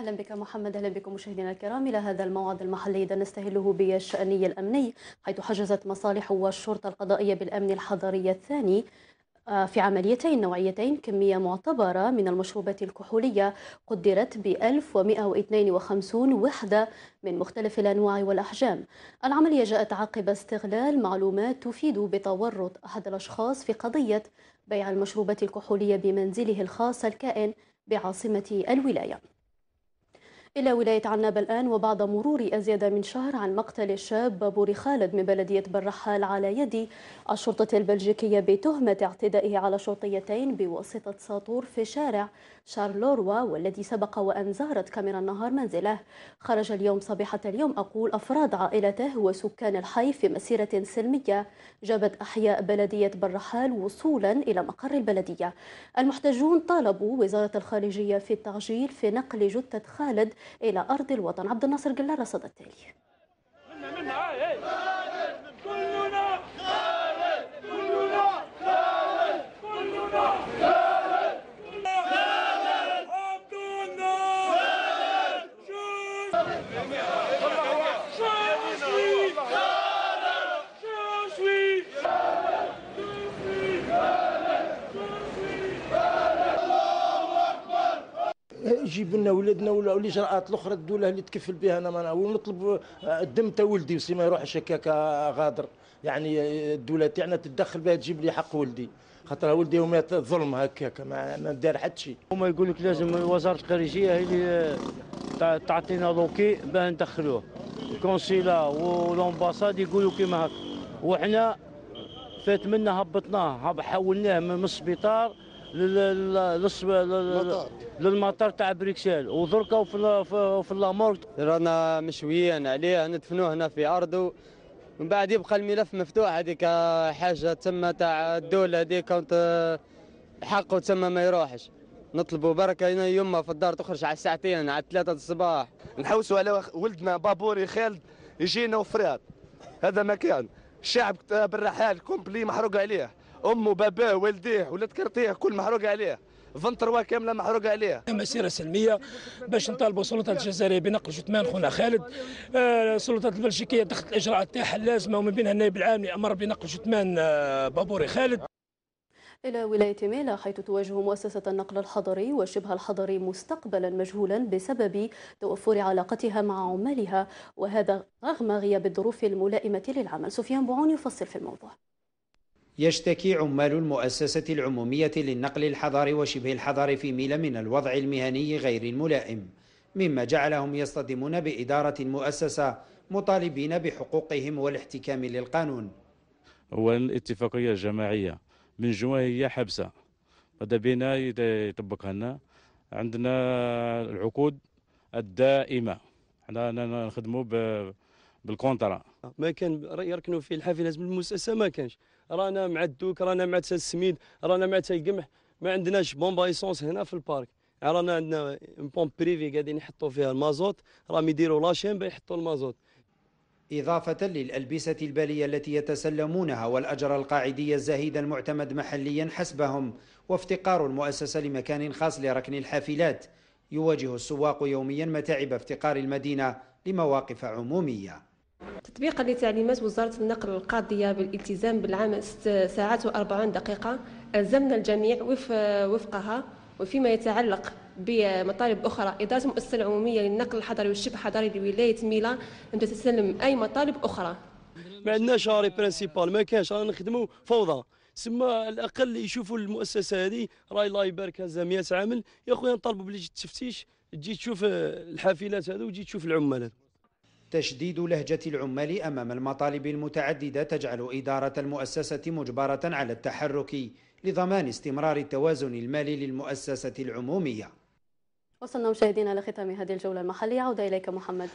اهلا بك محمد اهلا بكم مشاهدينا الكرام الى هذا الموعد المحلي اذا نستهله بالشاني الامني حيث حجزت مصالح والشرطه القضائيه بالامن الحضري الثاني آه، في عمليتين نوعيتين كمية معتبرة من المشروبات الكحولية قدرت ب 1152 وحدة من مختلف الأنواع والأحجام العملية جاءت عقب استغلال معلومات تفيد بتورط أحد الأشخاص في قضية بيع المشروبات الكحولية بمنزله الخاص الكائن بعاصمة الولاية إلى ولاية عناب الآن وبعد مرور أزيد من شهر عن مقتل الشاب بوري خالد من بلدية برحال على يد الشرطة البلجيكية بتهمة اعتدائه على شرطيتين بواسطة ساطور في شارع شارلوروا والذي سبق وأن زارت كاميرا النهار منزله خرج اليوم صباحة اليوم أقول أفراد عائلته وسكان الحي في مسيرة سلمية جابت أحياء بلدية برحال وصولا إلى مقر البلدية المحتجون طالبوا وزارة الخارجية في التعجيل في نقل جثة خالد إلى أرض الوطن عبد الناصر قلارة صدى التالي جيب لنا ولادنا ولا الاجراءات الاخرى الدوله اللي تكفل بها انا ونطلب آه، الدم تا ولدي وسي ما يروحش هكاك غادر يعني آه، الدوله تاعنا تتدخل يعني بها تجيب لي حق ولدي خاطر ولدي هو مات ظلم هكاك ما دار حتى شيء هما يقول لك لازم وزاره الخارجيه هي اللي تعطينا لوكي باه ندخلوه الكونسيلا والامباساد يقولوا كيما هكا وحنا فات منا هبطناه حولناه من السبيطار للمطار تاع بريكسل ودركا في في لامورك رانا مشويين عليه ندفنوه هنا في ارضه من بعد يبقى الملف مفتوح هذيك حاجه تسمى تاع الدوله هذيك حقه تسمى ما يروحش نطلبوا بركه هنا يما في الدار تخرج على الساعتين على الثلاثه الصباح نحوسوا على ولدنا بابوري خالد يجينا وفرات هذا مكان الشعب بالرحال كومبلي محروق عليه امه باباه والديه ولاد كرتيه كل محروق عليه فنتروا كامله محروقه عليها مسيره سلميه باش نطالبوا السلطات الجزائريه بنقل جثمان خونا خالد السلطات آه، البلجيكيه اتخذت الاجراءات تاعها اللازمه ومن بينها النائب العام اللي امر بنقل جثمان آه، بابوري خالد إلى ولاية ميلا حيث تواجه مؤسسة النقل الحضري وشبه الحضري مستقبلا مجهولا بسبب توفر علاقتها مع عمالها وهذا رغم غياب الظروف الملائمة للعمل سفيان بوعون يفصل في الموضوع يشتكي عمال المؤسسة العمومية للنقل الحضري وشبه الحضري في ميلا من الوضع المهني غير الملائم مما جعلهم يصطدمون بإدارة المؤسسة مطالبين بحقوقهم والاحتكام للقانون أولا الاتفاقية جماعية من جوا هي حبسة ماذا بينا يطبقها لنا عندنا العقود الدائمة حنا نخدموا بالكونترا ما كان يركنوا فيه الحافلة المؤسسة ما كانش رانا مع الدوك رانا مع السميد رانا مع القمح ما عندناش بومبا ايسونس هنا في البارك رانا عندنا بومب بريفي قاعدين يحطوا فيها المازوت راهم يديروا لاشين يحطوا المازوت إضافة للألبسة البالية التي يتسلمونها والأجر القاعدي الزهيد المعتمد محليا حسبهم وافتقار المؤسسة لمكان خاص لركن الحافلات يواجه السواق يوميا متاعب افتقار المدينة لمواقف عمومية تطبيقا لتعليمات وزارة النقل القاضية بالالتزام بالعمل 6 ساعات و40 دقيقة ألزمنا الجميع وفقها وفيما يتعلق بمطالب أخرى إدارة المؤسسة العمومية للنقل الحضري والشبه الحضري لولاية ميلا لم تتسلم أي مطالب أخرى ما عندناش اري برينسيبال ما كاش رانا نخدموا فوضى سما على الاقل يشوفوا المؤسسه هذه راي الله يبارك هذا 100 عامل يا خويا نطالبوا بلي التفتيش تجي تشوف الحافلات هذو وتجي تشوف العمال تشديد لهجة العمال أمام المطالب المتعددة تجعل إدارة المؤسسة مجبرة على التحرك لضمان استمرار التوازن المالي للمؤسسة العمومية وصلنا مشاهدينا لختام هذه الجولة المحلية عودة إليك محمد